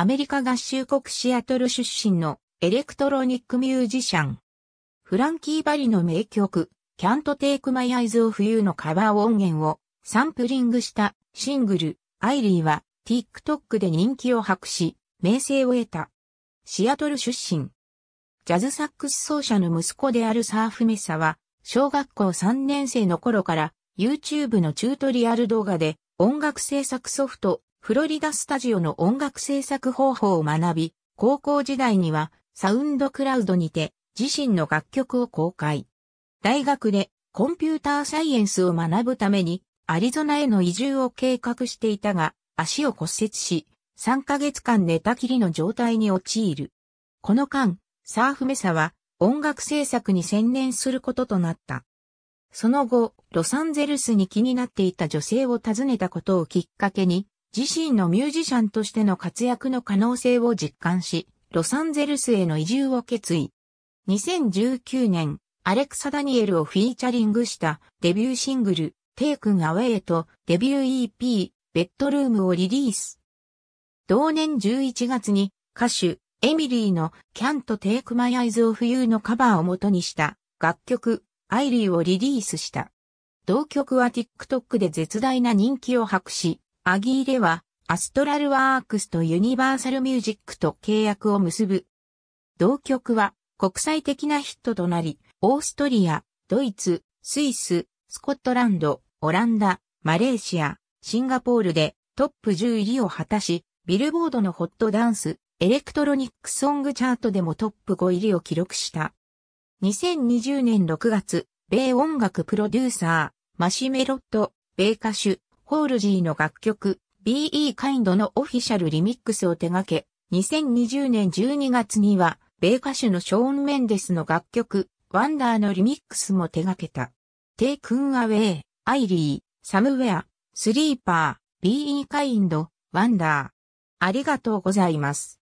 アメリカ合衆国シアトル出身のエレクトロニックミュージシャン。フランキー・バリの名曲、Can't Take My Eyes o f You のカバー音源をサンプリングしたシングル、アイリーは TikTok で人気を博し、名声を得た。シアトル出身。ジャズサックス奏者の息子であるサーフメサは、小学校3年生の頃から YouTube のチュートリアル動画で音楽制作ソフトフロリダスタジオの音楽制作方法を学び、高校時代にはサウンドクラウドにて自身の楽曲を公開。大学でコンピューターサイエンスを学ぶためにアリゾナへの移住を計画していたが足を骨折し3ヶ月間寝たきりの状態に陥る。この間、サーフメサは音楽制作に専念することとなった。その後、ロサンゼルスに気になっていた女性を訪ねたことをきっかけに自身のミュージシャンとしての活躍の可能性を実感し、ロサンゼルスへの移住を決意。2019年、アレクサ・ダニエルをフィーチャリングしたデビューシングル、Take Away とデビュー EP、ベッドルームをリリース。同年11月に歌手、エミリーの Can't Take My Eyes o f You のカバーを元にした楽曲、アイリーをリリースした。同曲は TikTok で絶大な人気を博し、アギーレは、アストラルワークスとユニバーサルミュージックと契約を結ぶ。同曲は国際的なヒットとなり、オーストリア、ドイツ、スイス、スコットランド、オランダ、マレーシア、シンガポールでトップ10入りを果たし、ビルボードのホットダンス、エレクトロニックソングチャートでもトップ5入りを記録した。2020年6月、米音楽プロデューサー、マシメロット、米歌手、ホールジーの楽曲 BE Kind のオフィシャルリミックスを手掛け、2020年12月には、米歌手のショーン・メンデスの楽曲、ワンダーのリミックスも手掛けた。テイクンアウェイ、アイリー、サムウェア、スリーパー、BE Kind、ワンダー。ありがとうございます。